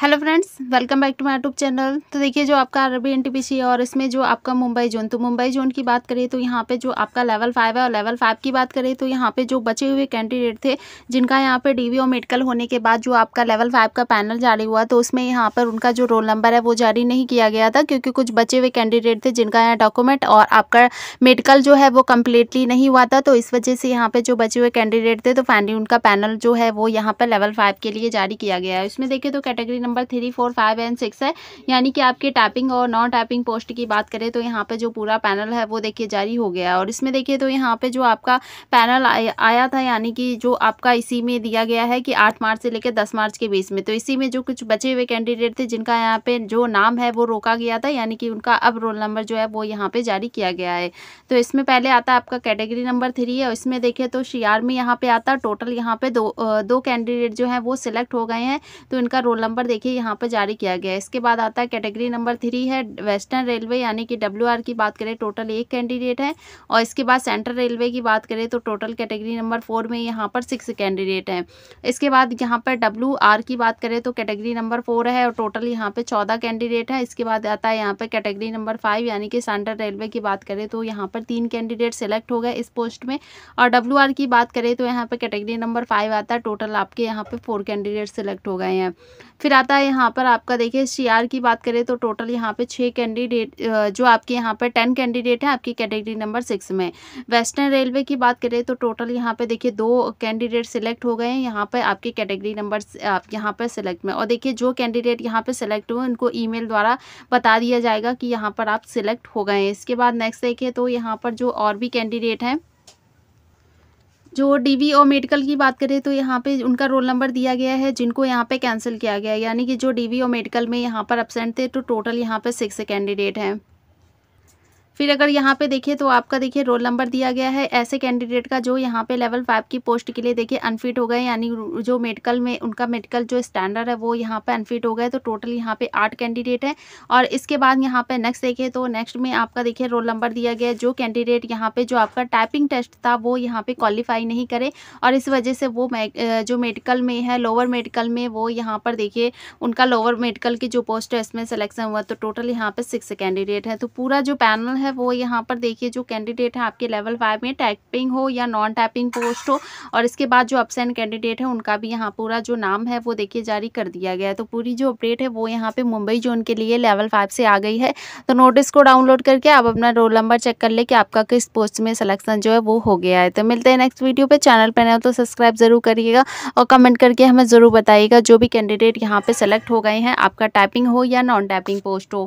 hello friends welcome back to my YouTube channel तो देखिए जो आपका अरबी एन और इसमें जो आपका मुंबई जोन तो मुंबई जोन की बात करें तो यहाँ पे जो आपका लेवल फाइव है और लेवल फाइव की बात करें तो यहाँ पे जो बचे हुए कैंडिडेट थे जिनका यहाँ पे डीवी और मेडिकल होने के बाद जो आपका लेवल फाइव का पैनल जारी हुआ तो उसमें यहाँ पर उनका जो रोल नंबर है वो जारी नहीं किया गया था क्योंकि कुछ बचे हुए कैंडिडेट थे जिनका यहाँ डॉक्यूमेंट और आपका मेडिकल जो है वो कम्प्लीटली नहीं हुआ था तो इस वजह से यहाँ पर जो बचे हुए कैंडिडेट थे तो फाइनली उनका पैनल जो है वो यहाँ पर लेवल फाइव के लिए जारी किया गया है उसमें देखिए तो category number three four five and six है यानी कि आपके टैपिंग और नॉन टैपिंग पोस्ट की बात करें तो यहाँ पे जो पूरा पैनल है वो देखिए जारी हो गया और इसमें देखिए तो यहाँ पे जो आपका पैनल आया था यानी कि जो आपका इसी में दिया गया है कि आठ मार्च से लेकर दस मार्च के बीच में तो इसी में जो कुछ बचे हुए कैंडिडेट थे जिनका यहाँ पे जो नाम है वो रोका गया था यानी कि उनका अब रोल नंबर जो है वो यहाँ पे जारी किया गया है तो इसमें पहले आता है आपका कैटेगरी नंबर थ्री है इसमें देखिए तो सी में यहाँ पे आता टोटल यहाँ पे दो दो कैंडिडेट जो है वो सिलेक्ट हो गए हैं तो इनका रोल नंबर देखिए यहाँ पर जारी किया गया है इसके बाद आता है कैटेगरी नंबर थ्री है वेस्टर्न रेलवे यानी कि डब्ल्यू की बात करें टोटल एक कैंडिडेट है और इसके बाद सेंट्रल रेलवे की बात करें तो टोटल कैटेगरी नंबर फोर में यहाँ पर सिक्स कैंडिडेट हैं इसके बाद यहाँ पर डब्ल्यू की बात करें तो कैटेगरी नंबर फोर है और टोटल यहाँ पर चौदह कैंडिडेट है इसके बाद आता है यहाँ पर कैटेगरी नंबर फाइव यानी कि सेंट्रल रेलवे की बात करें तो यहाँ पर तीन कैंडिडेट सेलेक्ट हो गए इस पोस्ट में और डब्ल्यू की बात करें तो यहाँ पर कैटेगरी नंबर फाइव आता है टोटल आपके यहाँ पर फोर कैंडिडेट सेलेक्ट हो गए हैं फिर आता जाता है यहाँ पर आपका देखिए सीआर की बात करें तो टोटल यहाँ पे छः कैंडिडेट जो आपके यहाँ पर टेन कैंडिडेट हैं आपकी कैटेगरी नंबर सिक्स में वेस्टर्न रेलवे की बात करें तो टोटल यहाँ पे देखिए दो कैंडिडेट सिलेक्ट हो गए हैं यहाँ पर आपकी कैटेगरी नंबर आप यहाँ पर सिलेक्ट में और देखिए जो कैंडिडेट यहाँ पर सिलेक्ट हुए उनको ई द्वारा बता दिया जाएगा कि यहाँ पर आप सिलेक्ट हो गए हैं इसके बाद नेक्स्ट देखिए तो यहाँ पर जो और भी कैंडिडेट हैं जो डीवी और मेडिकल की बात करें तो यहाँ पे उनका रोल नंबर दिया गया है जिनको यहाँ पे कैंसिल किया गया है यानी कि जो डीवी और मेडिकल में यहाँ पर अपसेंट थे तो टोटल यहाँ पे सिक्स कैंडिडेट हैं फिर अगर यहाँ पे देखिए तो आपका देखिए रोल नंबर दिया गया है ऐसे कैंडिडेट का जो यहाँ पे लेवल फाइव की पोस्ट के लिए देखिए अनफिट हो गए यानी जो मेडिकल में उनका मेडिकल जो स्टैंडर्ड है वो यहाँ पे अनफिट हो गए तो टोटल यहाँ पे आठ कैंडिडेट हैं और इसके बाद यहाँ पे नेक्स्ट देखिए तो नेक्स्ट में आपका देखिए रोल नंबर दिया गया है जो कैंडिडेट यहाँ पर जो आपका टाइपिंग टेस्ट था वो यहाँ पर क्वालिफाई नहीं करे और इस वजह से वो जो मेडिकल में है लोअर मेडिकल में वो यहाँ पर देखिए उनका लोअर मेडिकल की जो पोस्ट है इसमें सेलेक्शन हुआ तो टोटल यहाँ पर सिक्स कैंडिडेट है तो पूरा जो पैनल है है वो यहाँ पर देखिए जो कैंडिडेट है आपके लेवल फाइव में टाइपिंग हो या नॉन टाइपिंग पोस्ट हो और इसके बाद जो अपसेंट कैंडिडेट है उनका भी यहाँ पूरा जो नाम है वो देखिए जारी कर दिया गया है तो पूरी जो अपडेट है वो यहाँ पर मुंबई जोन के लिए लेवल फाइव से आ गई है तो नोटिस को डाउनलोड करके आप अपना रोल नंबर चेक कर ले कि आपका किस पोस्ट में सलेक्शन जो है वो हो गया है तो मिलते हैं नेक्स्ट वीडियो पर चैनल पर नए तो सब्सक्राइब ज़रूर करिएगा और कमेंट करके हमें ज़रूर बताइएगा जो भी कैंडिडेट यहाँ पर सेलेक्ट हो गए हैं आपका टाइपिंग हो या नॉन टाइपिंग पोस्ट हो